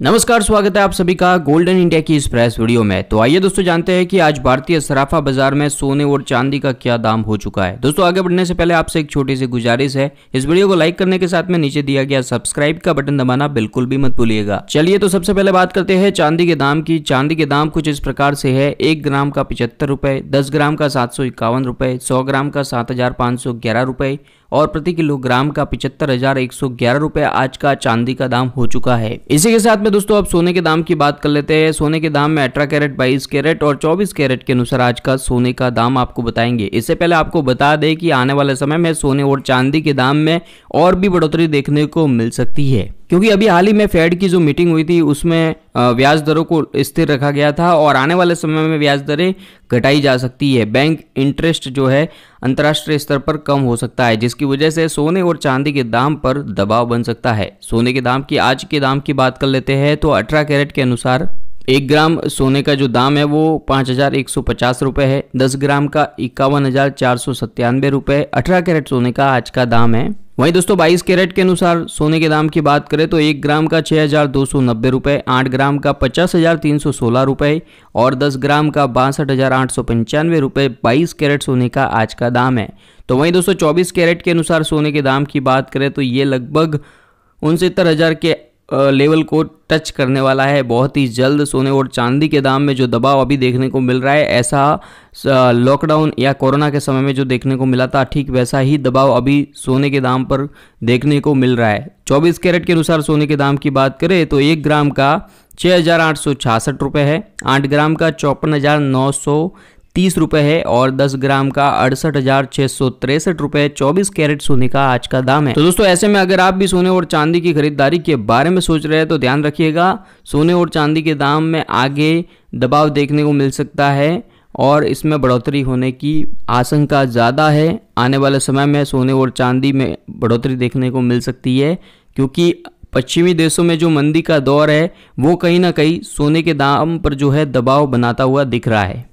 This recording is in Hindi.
नमस्कार स्वागत है आप सभी का गोल्डन इंडिया की इस प्रेस वीडियो में तो आइए दोस्तों जानते हैं कि आज भारतीय सराफा बाजार में सोने और चांदी का क्या दाम हो चुका है दोस्तों आगे बढ़ने से पहले आपसे एक छोटी सी गुजारिश है इस वीडियो को लाइक करने के साथ में नीचे दिया गया सब्सक्राइब का बटन दबाना बिल्कुल भी मत भूलिएगा चलिए तो सबसे पहले बात करते हैं चांदी के दाम की चांदी के दाम कुछ इस प्रकार से है एक ग्राम का पिछहत्तर रुपए दस ग्राम का सात सौ इक्यावन रुपए सौ ग्राम का सात हजार सौ ग्यारह रुपए और प्रति किलोग्राम का पिछहत्तर हजार एक सौ ग्यारह रूपए आज का चांदी का दाम हो चुका है इसी के साथ में दोस्तों अब सोने के दाम की बात कर लेते हैं सोने के दाम में अठारह कैरेट बाईस कैरेट और चौबीस कैरेट के अनुसार आज का सोने का दाम आपको बताएंगे इससे पहले आपको बता दें कि आने वाले समय में सोने और चांदी के दाम में और भी बढ़ोतरी देखने को मिल सकती है क्योंकि अभी हाल ही में फेड की जो मीटिंग हुई थी उसमें ब्याज दरों को स्थिर रखा गया था और आने वाले समय में ब्याज दरें घटाई जा सकती है बैंक इंटरेस्ट जो है अंतर्राष्ट्रीय स्तर पर कम हो सकता है जिसकी वजह से सोने और चांदी के दाम पर दबाव बन सकता है सोने के दाम की आज के दाम की बात कर लेते हैं तो अठारह कैरेट के अनुसार एक ग्राम सोने का जो दाम है वो पाँच हज़ार एक सौ पचास रुपये है दस ग्राम का इक्यावन हज़ार चार सौ सत्तानवे रुपये अठारह कैरेट सोने का आज का दाम है वहीं दोस्तों बाईस कैरेट के अनुसार सोने के दाम की बात करें तो एक ग्राम का छः हज़ार दो सौ नब्बे रुपये आठ ग्राम का पचास हज़ार तीन सौ सोलह रुपये और दस ग्राम का बासठ हज़ार आठ सौ पंचानवे रुपये बाईस कैरेट सोने का आज का दाम है तो वहीं दोस्तों चौबीस कैरेट के अनुसार सोने के दाम की बात करें तो ये लगभग उनसत्तर हज़ार के लेवल को टच करने वाला है बहुत ही जल्द सोने और चांदी के दाम में जो दबाव अभी देखने को मिल रहा है ऐसा लॉकडाउन या कोरोना के समय में जो देखने को मिला था ठीक वैसा ही दबाव अभी सोने के दाम पर देखने को मिल रहा है 24 कैरेट के अनुसार सोने के दाम की बात करें तो एक ग्राम का छः हज़ार आठ सौ छियासठ रुपये है आठ ग्राम का चौपन हज़ार नौ सौ तीस रुपये है और दस ग्राम का अड़सठ हजार छह सौ तिरसठ रुपये चौबीस कैरेट सोने का आज का दाम है तो दोस्तों ऐसे में अगर आप भी सोने और चांदी की खरीदारी के बारे में सोच रहे हैं तो ध्यान रखिएगा सोने और चांदी के दाम में आगे दबाव देखने को मिल सकता है और इसमें बढ़ोतरी होने की आशंका ज़्यादा है आने वाले समय में सोने और चांदी में बढ़ोतरी देखने को मिल सकती है क्योंकि पश्चिमी देशों में जो मंदी का दौर है वो कहीं ना कहीं सोने के दाम पर जो है दबाव बनाता हुआ दिख रहा है